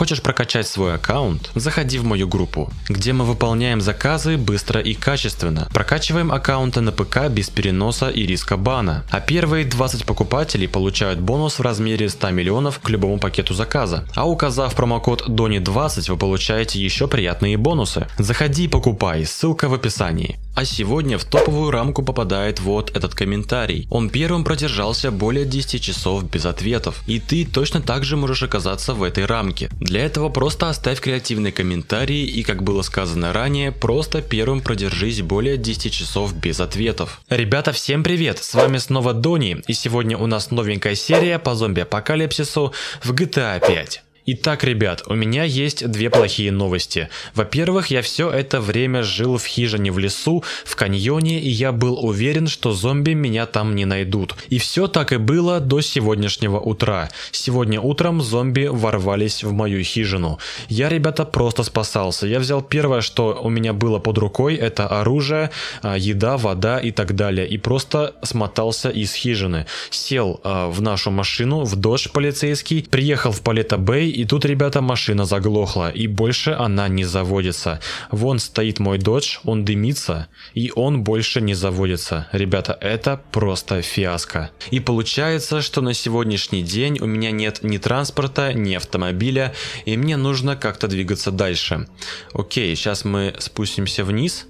Хочешь прокачать свой аккаунт? Заходи в мою группу, где мы выполняем заказы быстро и качественно. Прокачиваем аккаунты на ПК без переноса и риска бана. А первые 20 покупателей получают бонус в размере 100 миллионов к любому пакету заказа. А указав промокод DONI20 вы получаете еще приятные бонусы. Заходи и покупай, ссылка в описании. А сегодня в топовую рамку попадает вот этот комментарий. Он первым продержался более 10 часов без ответов. И ты точно так же можешь оказаться в этой рамке. Для этого просто оставь креативный комментарий и, как было сказано ранее, просто первым продержись более 10 часов без ответов. Ребята, всем привет! С вами снова Дони, и сегодня у нас новенькая серия по зомби-апокалипсису в GTA 5. Итак, ребят, у меня есть две плохие новости. Во-первых, я все это время жил в хижине в лесу, в каньоне, и я был уверен, что зомби меня там не найдут. И все так и было до сегодняшнего утра. Сегодня утром зомби ворвались в мою хижину. Я, ребята, просто спасался. Я взял первое, что у меня было под рукой, это оружие, а, еда, вода и так далее. И просто смотался из хижины. Сел а, в нашу машину, в дождь полицейский, приехал в Палета Бэй и тут, ребята, машина заглохла, и больше она не заводится. Вон стоит мой додж, он дымится, и он больше не заводится. Ребята, это просто фиаско. И получается, что на сегодняшний день у меня нет ни транспорта, ни автомобиля, и мне нужно как-то двигаться дальше. Окей, сейчас мы спустимся вниз.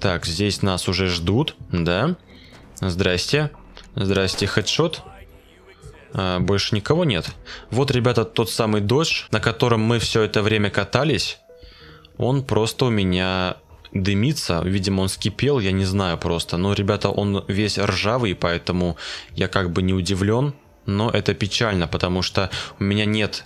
Так, здесь нас уже ждут, да? Здрасте. Здрасте, хедшот. А, больше никого нет. Вот, ребята, тот самый дождь, на котором мы все это время катались. Он просто у меня дымится. Видимо, он скипел, я не знаю просто. Но, ребята, он весь ржавый, поэтому я как бы не удивлен. Но это печально, потому что у меня нет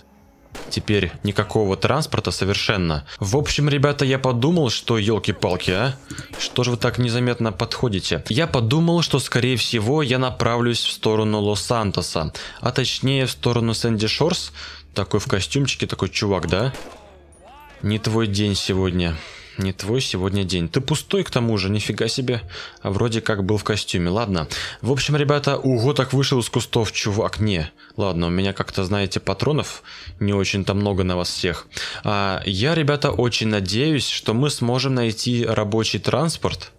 Теперь никакого транспорта совершенно. В общем, ребята, я подумал, что елки-палки, а? Что же вы так незаметно подходите? Я подумал, что скорее всего я направлюсь в сторону Лос-Сантоса. А точнее в сторону Сэнди Шорс. Такой в костюмчике, такой чувак, да? Не твой день сегодня не твой сегодня день. Ты пустой к тому же, нифига себе. А вроде как был в костюме, ладно. В общем, ребята, уго так вышел из кустов, чувак, не. Ладно, у меня как-то, знаете, патронов не очень-то много на вас всех. А, я, ребята, очень надеюсь, что мы сможем найти рабочий транспорт.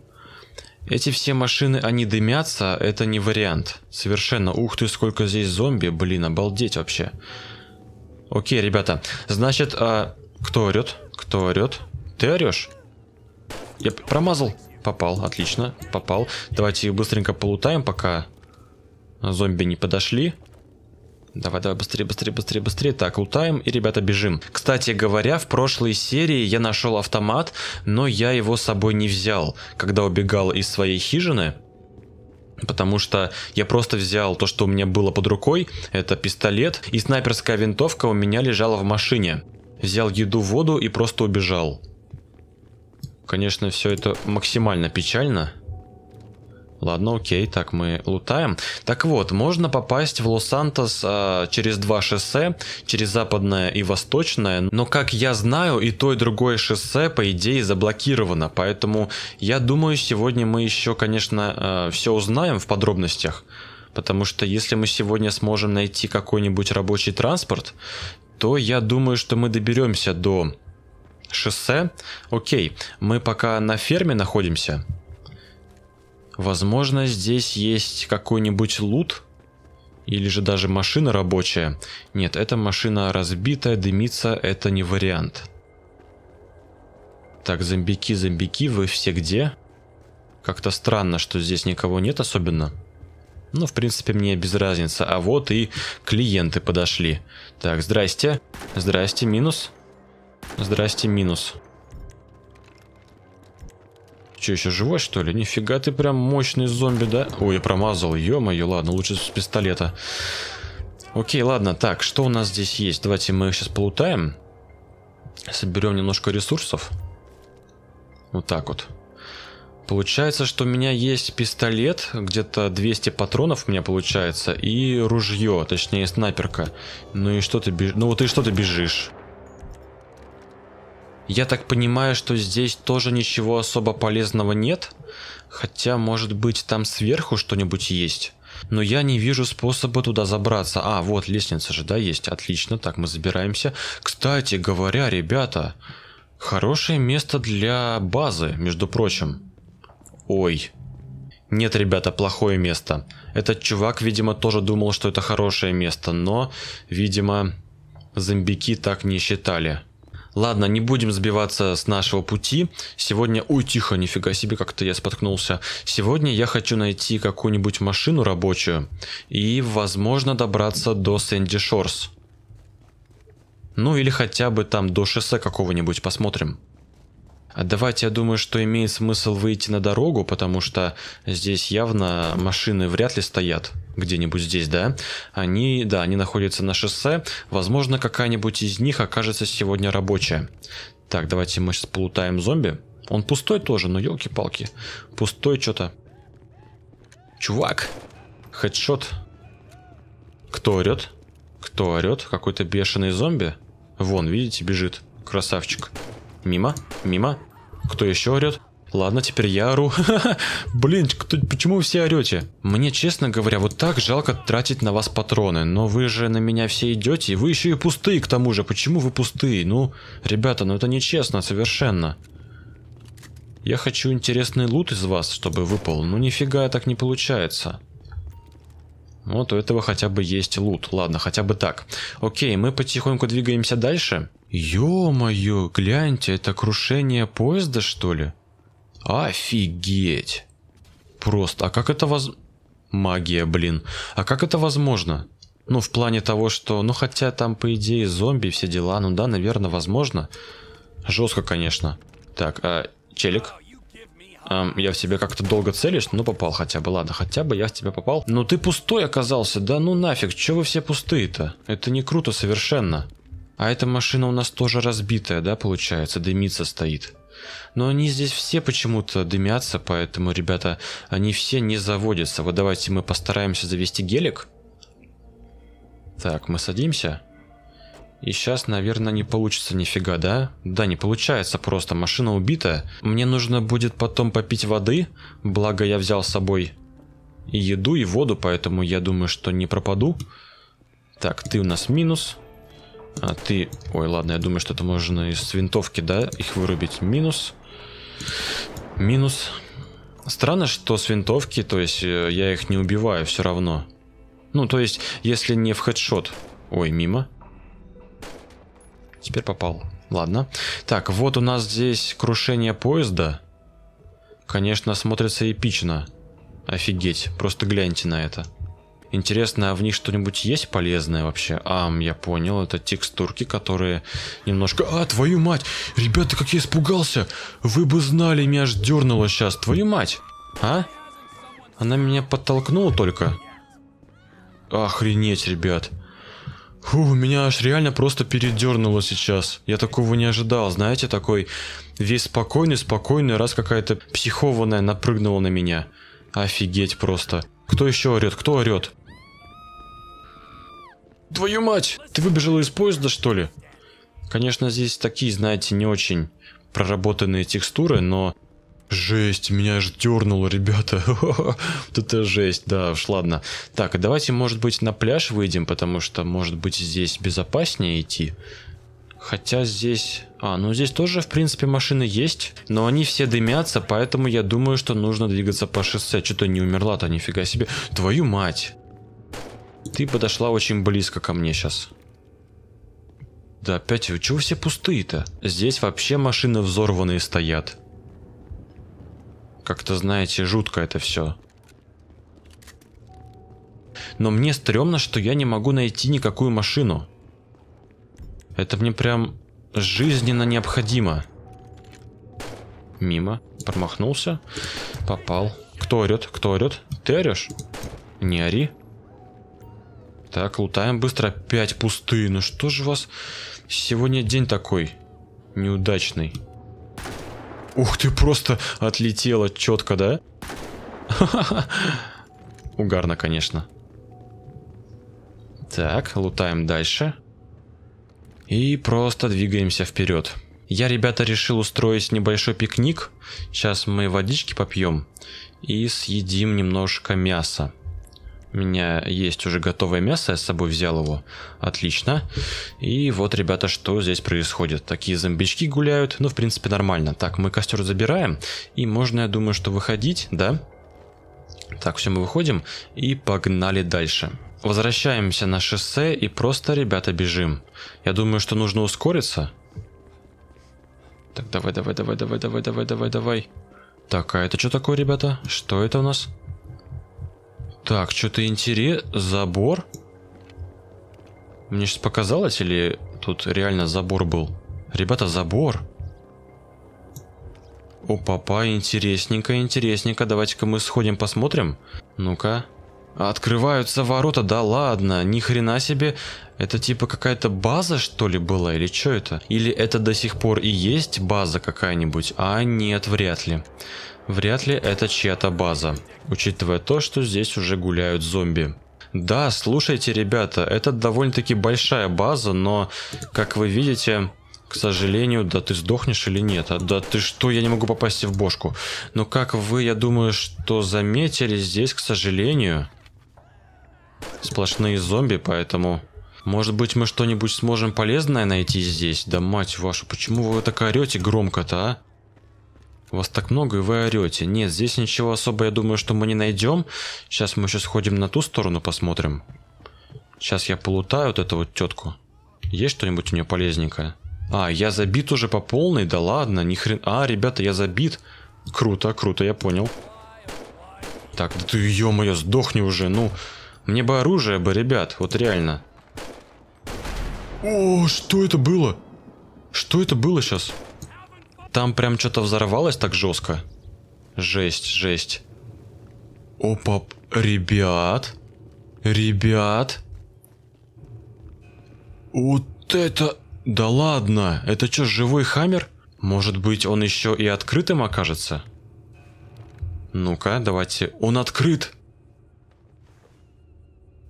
Эти все машины, они дымятся, это не вариант. Совершенно. Ух ты, сколько здесь зомби, блин, обалдеть вообще. Окей, ребята, значит, а... кто орет? Кто орет? Ты орешь? Я промазал. Попал, отлично, попал. Давайте быстренько полутаем, пока зомби не подошли. Давай, давай, быстрее, быстрее, быстрее, быстрее. Так, лутаем и, ребята, бежим. Кстати говоря, в прошлой серии я нашел автомат, но я его с собой не взял, когда убегал из своей хижины. Потому что я просто взял то, что у меня было под рукой, это пистолет, и снайперская винтовка у меня лежала в машине. Взял еду, воду и просто убежал. Конечно, все это максимально печально. Ладно, окей, так мы лутаем. Так вот, можно попасть в Лос-Сантос э, через два шоссе, через западное и восточное, но, как я знаю, и то, и другое шоссе, по идее, заблокировано, поэтому я думаю, сегодня мы еще, конечно, э, а, все узнаем в подробностях, потому что если мы сегодня сможем найти какой-нибудь рабочий транспорт, то я думаю, что мы доберемся до Шоссе? Окей, мы пока на ферме находимся. Возможно, здесь есть какой-нибудь лут? Или же даже машина рабочая? Нет, эта машина разбитая, дымится, это не вариант. Так, зомбики, зомбики, вы все где? Как-то странно, что здесь никого нет особенно. Ну, в принципе, мне без разницы. А вот и клиенты подошли. Так, здрасте. Здрасте, минус. Здрасте, минус. Че, еще живой, что ли? Нифига ты прям мощный зомби, да? Ой, промазал, ё-моё, ладно, лучше с пистолета. Окей, ладно, так, что у нас здесь есть? Давайте мы их сейчас полутаем. Соберем немножко ресурсов. Вот так вот. Получается, что у меня есть пистолет, где-то 200 патронов у меня получается, и ружье, точнее снайперка. Ну и что ты бежишь? Ну вот и что ты бежишь? Я так понимаю, что здесь тоже ничего особо полезного нет. Хотя, может быть, там сверху что-нибудь есть. Но я не вижу способа туда забраться. А, вот лестница же, да, есть. Отлично, так мы забираемся. Кстати говоря, ребята, хорошее место для базы, между прочим. Ой. Нет, ребята, плохое место. Этот чувак, видимо, тоже думал, что это хорошее место, но, видимо, зомбики так не считали. Ладно, не будем сбиваться с нашего пути. Сегодня... Ой, тихо, нифига себе, как-то я споткнулся. Сегодня я хочу найти какую-нибудь машину рабочую и, возможно, добраться до Сэнди Шорс. Ну или хотя бы там до шоссе какого-нибудь, посмотрим. А давайте, я думаю, что имеет смысл выйти на дорогу, потому что здесь явно машины вряд ли стоят где-нибудь здесь, да, они, да, они находятся на шоссе, возможно, какая-нибудь из них окажется сегодня рабочая. Так, давайте мы сейчас полутаем зомби. Он пустой тоже, но елки-палки. Пустой что-то. Чувак! Хедшот. Кто орет? Кто орет? Какой-то бешеный зомби? Вон, видите, бежит. Красавчик. Мимо, мимо. Кто еще орет? Ладно, теперь я ору. Блин, кто, почему вы все орете? Мне, честно говоря, вот так жалко тратить на вас патроны. Но вы же на меня все идете, и вы еще и пустые к тому же. Почему вы пустые? Ну, ребята, ну это нечестно совершенно. Я хочу интересный лут из вас, чтобы выпал. Ну нифига так не получается. Вот у этого хотя бы есть лут. Ладно, хотя бы так. Окей, мы потихоньку двигаемся дальше. Ё-моё, гляньте, это крушение поезда, что ли? Офигеть. Просто, а как это воз... Магия, блин. А как это возможно? Ну, в плане того, что... Ну, хотя там, по идее, зомби, все дела. Ну да, наверное, возможно. Жестко, конечно. Так, э, челик. Эм, я в тебя как-то долго целишь, но попал хотя бы. Ладно, хотя бы я в тебя попал. Но ну, ты пустой оказался. Да ну нафиг, чё вы все пустые-то? Это не круто совершенно. А эта машина у нас тоже разбитая, да, получается, дымится стоит. Но они здесь все почему-то дымятся, поэтому, ребята, они все не заводятся. Вот давайте мы постараемся завести гелик. Так, мы садимся. И сейчас, наверное, не получится нифига, да? Да, не получается просто, машина убита. Мне нужно будет потом попить воды, благо я взял с собой и еду, и воду, поэтому я думаю, что не пропаду. Так, ты у нас минус. Минус. А ты... Ой, ладно, я думаю, что это можно из винтовки, да, их вырубить. Минус. Минус. Странно, что с винтовки, то есть э, я их не убиваю все равно. Ну, то есть, если не в хедшот. Ой, мимо. Теперь попал. Ладно. Так, вот у нас здесь крушение поезда. Конечно, смотрится эпично. Офигеть, просто гляньте на это. Интересно, а в них что-нибудь есть полезное вообще? А, я понял, это текстурки, которые немножко... А, твою мать! Ребята, как я испугался! Вы бы знали, меня аж дернуло сейчас, твою мать! А? Она меня подтолкнула только? Охренеть, ребят. Фу, меня аж реально просто передернуло сейчас. Я такого не ожидал, знаете, такой весь спокойный, спокойный, раз какая-то психованная напрыгнула на меня. Офигеть просто. Кто еще орет? Кто орет? Твою мать! Ты выбежала из поезда, что ли? Конечно, здесь такие, знаете, не очень проработанные текстуры, но... Жесть, меня аж дернуло, ребята. вот это жесть, да уж, ладно. Так, а давайте, может быть, на пляж выйдем, потому что, может быть, здесь безопаснее идти. Хотя здесь... А, ну здесь тоже, в принципе, машины есть, но они все дымятся, поэтому я думаю, что нужно двигаться по шоссе. А Что-то не умерла-то, нифига себе. Твою мать! Ты подошла очень близко ко мне сейчас. Да опять, чего все пустые-то? Здесь вообще машины взорванные стоят. Как-то, знаете, жутко это все. Но мне стрёмно, что я не могу найти никакую машину. Это мне прям жизненно необходимо. Мимо. Промахнулся. Попал. Кто орёт? Кто орёт? Ты орёшь? Не ори. Так, лутаем быстро. Опять пустые. Ну что же у вас... Сегодня день такой неудачный. Ух ты, просто отлетела четко, да? Угарно, конечно. Так, лутаем дальше. И просто двигаемся вперед. Я, ребята, решил устроить небольшой пикник. Сейчас мы водички попьем и съедим немножко мяса. У меня есть уже готовое мясо, я с собой взял его. Отлично. И вот, ребята, что здесь происходит. Такие зомбички гуляют. Ну, в принципе, нормально. Так, мы костер забираем. И можно, я думаю, что выходить, да? Так, все, мы выходим. И погнали дальше. Возвращаемся на шоссе и просто, ребята, бежим. Я думаю, что нужно ускориться. Так, давай, давай, давай, давай, давай, давай, давай, давай. Так, а это что такое, ребята? Что это у нас? Так, что-то интерес... Забор? Мне сейчас показалось, или тут реально забор был? Ребята, забор. О, папа, интересненько, интересненько. Давайте-ка мы сходим посмотрим. Ну-ка. Открываются ворота, да ладно, ни хрена себе. Это типа какая-то база, что ли, была, или что это? Или это до сих пор и есть база какая-нибудь? А нет, вряд ли. Вряд ли это чья-то база, учитывая то, что здесь уже гуляют зомби. Да, слушайте, ребята, это довольно-таки большая база, но, как вы видите, к сожалению, да ты сдохнешь или нет? А, да ты что, я не могу попасть в бошку. Но как вы, я думаю, что заметили, здесь, к сожалению, Сплошные зомби, поэтому... Может быть, мы что-нибудь сможем полезное найти здесь? Да мать вашу, почему вы так орете громко-то, а? Вас так много, и вы орете. Нет, здесь ничего особо, я думаю, что мы не найдем. Сейчас мы еще сходим на ту сторону, посмотрим. Сейчас я полутаю вот эту вот тетку. Есть что-нибудь у нее полезненькое? А, я забит уже по полной? Да ладно, ни хрен... А, ребята, я забит. Круто, круто, я понял. Так, да ты, ё-моё, сдохни уже, ну... Мне бы оружие бы, ребят, вот реально. О, что это было? Что это было сейчас? Там прям что-то взорвалось так жестко. Жесть, жесть. Опа, ребят. Ребят. Вот это... Да ладно, это что, живой хаммер? Может быть, он еще и открытым окажется? Ну-ка, давайте... Он открыт!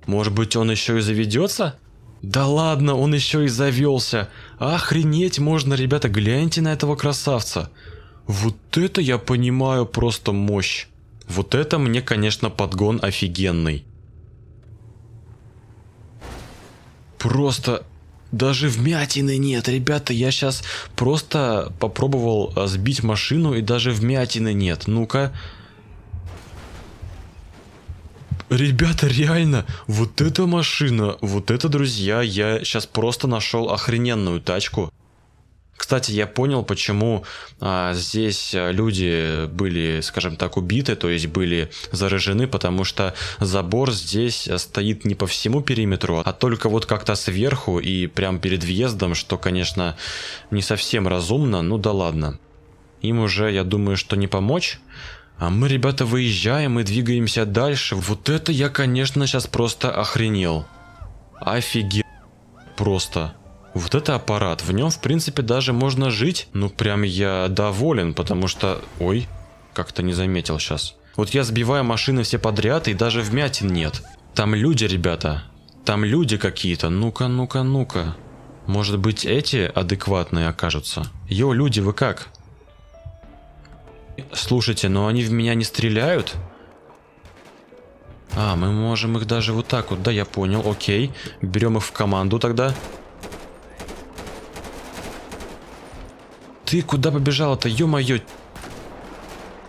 Может быть, он еще и заведется? Да ладно, он еще и завелся. Охренеть можно, ребята, гляньте на этого красавца. Вот это я понимаю просто мощь. Вот это мне, конечно, подгон офигенный. Просто даже вмятины нет, ребята, я сейчас просто попробовал а, сбить машину и даже вмятины нет. Ну-ка, Ребята, реально, вот эта машина, вот это, друзья, я сейчас просто нашел охрененную тачку. Кстати, я понял, почему а, здесь э, люди были, скажем так, убиты, то есть были заражены, потому что забор здесь э, стоит не по всему периметру, а только вот как-то сверху и прям перед въездом, что, конечно, не совсем разумно, ну да ладно. Им уже, я думаю, что не помочь. А мы, ребята, выезжаем и двигаемся дальше. Вот это я, конечно, сейчас просто охренел. Офигеть. Просто. Вот это аппарат. В нем, в принципе, даже можно жить. Ну, прям я доволен, потому что... Ой, как-то не заметил сейчас. Вот я сбиваю машины все подряд, и даже вмятин нет. Там люди, ребята. Там люди какие-то. Ну-ка, ну-ка, ну-ка. Может быть, эти адекватные окажутся? Йо, люди, вы как? Слушайте, но они в меня не стреляют? А, мы можем их даже вот так вот. Да, я понял, окей. Берем их в команду тогда. Ты куда побежала-то, ё-моё?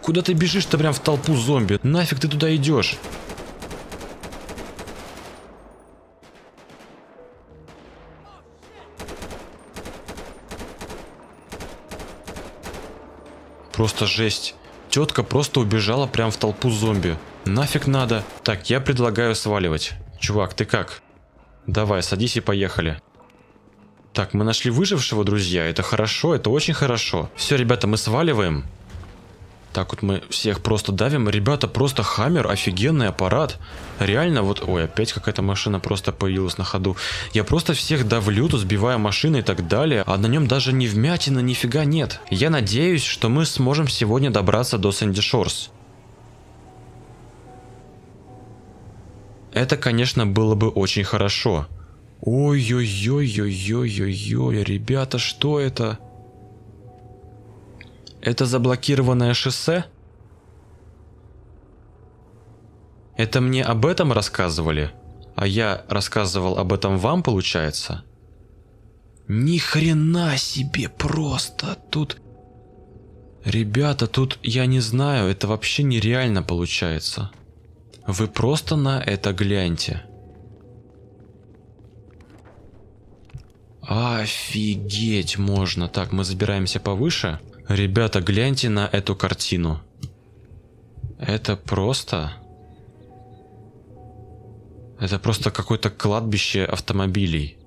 Куда ты бежишь-то прям в толпу зомби? Нафиг ты туда идешь? просто жесть. Тетка просто убежала прям в толпу зомби. Нафиг надо. Так, я предлагаю сваливать. Чувак, ты как? Давай, садись и поехали. Так, мы нашли выжившего, друзья. Это хорошо, это очень хорошо. Все, ребята, мы сваливаем. Так вот мы всех просто давим. Ребята, просто хаммер, офигенный аппарат. Реально вот... Ой, опять какая-то машина просто появилась на ходу. Я просто всех давлю, тут сбивая машины и так далее. А на нем даже ни вмятина, нифига нет. Я надеюсь, что мы сможем сегодня добраться до Сэнди Шорс. Это, конечно, было бы очень хорошо. Ой-ой-ой-ой-ой-ой-ой, ребята, что это? Это заблокированное шоссе? Это мне об этом рассказывали? А я рассказывал об этом вам, получается? Ни хрена себе просто тут... Ребята, тут я не знаю, это вообще нереально получается. Вы просто на это гляньте. Офигеть можно. Так, мы забираемся повыше. Ребята, гляньте на эту картину. Это просто... Это просто какое-то кладбище автомобилей.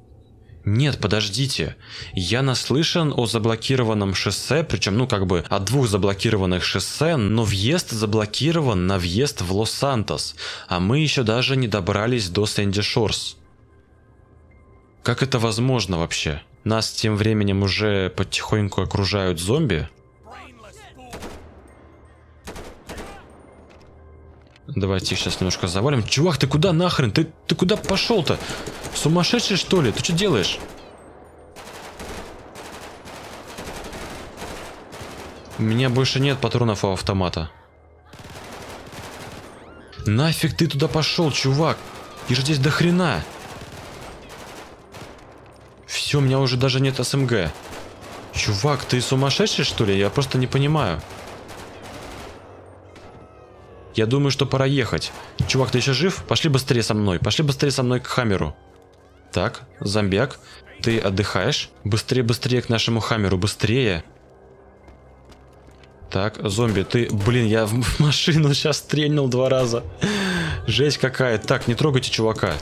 Нет, подождите. Я наслышан о заблокированном шоссе, причем, ну, как бы, от двух заблокированных шоссе, но въезд заблокирован на въезд в Лос-Сантос, а мы еще даже не добрались до Сэнди Шорс. Как это возможно вообще? Нас тем временем уже потихоньку окружают зомби. Давайте их сейчас немножко завалим. Чувак, ты куда нахрен? Ты, ты куда пошел-то? Сумасшедший что ли? Ты что делаешь? У меня больше нет патронов у автомата. Нафиг ты туда пошел, чувак? И же здесь до хрена. Все, у меня уже даже нет СМГ. Чувак, ты сумасшедший, что ли? Я просто не понимаю. Я думаю, что пора ехать. Чувак, ты еще жив? Пошли быстрее со мной. Пошли быстрее со мной к Хамеру. Так, зомбяк, ты отдыхаешь? Быстрее, быстрее к нашему Хамеру, быстрее. Так, зомби, ты... Блин, я в машину сейчас стрельнул два раза. Жесть какая. Так, не трогайте чувака.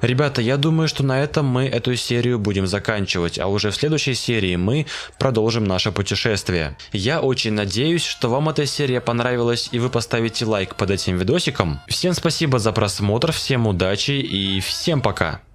Ребята, я думаю, что на этом мы эту серию будем заканчивать, а уже в следующей серии мы продолжим наше путешествие. Я очень надеюсь, что вам эта серия понравилась и вы поставите лайк под этим видосиком. Всем спасибо за просмотр, всем удачи и всем пока!